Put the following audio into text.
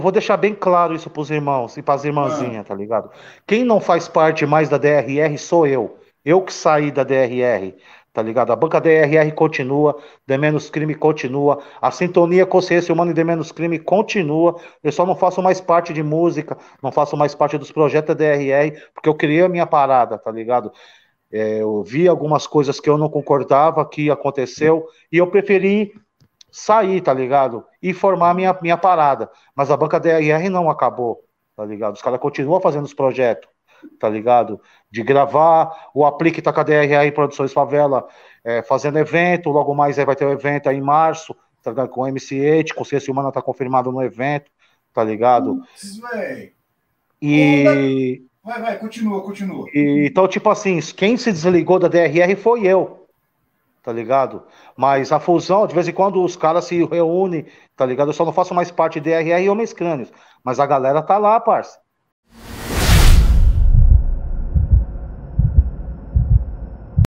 Vou deixar bem claro isso pros irmãos e pras irmãzinhas, tá ligado? Quem não faz parte mais da DRR sou eu. Eu que saí da DRR, tá ligado? A banca DRR continua, D Menos Crime continua, a sintonia consciência humana e D Menos Crime continua. Eu só não faço mais parte de música, não faço mais parte dos projetos da DRR, porque eu criei a minha parada, tá ligado? É, eu vi algumas coisas que eu não concordava que aconteceu e eu preferi sair, tá ligado? E formar minha, minha parada. Mas a banca DRR não acabou, tá ligado? Os caras continuam fazendo os projetos, tá ligado? De gravar, o Aplique tá com a DRR Produções Favela é, fazendo evento, logo mais aí vai ter o um evento aí em março, tá ligado? Com o MC8, Consciência Humana tá confirmado no evento, tá ligado? Putz, e... Vai, vai, continua, continua. E, então, tipo assim, quem se desligou da DRR foi eu, tá ligado? Mas a fusão, de vez em quando os caras se reúnem, tá ligado? Eu só não faço mais parte de RR Homens Crânios, mas a galera tá lá, parça.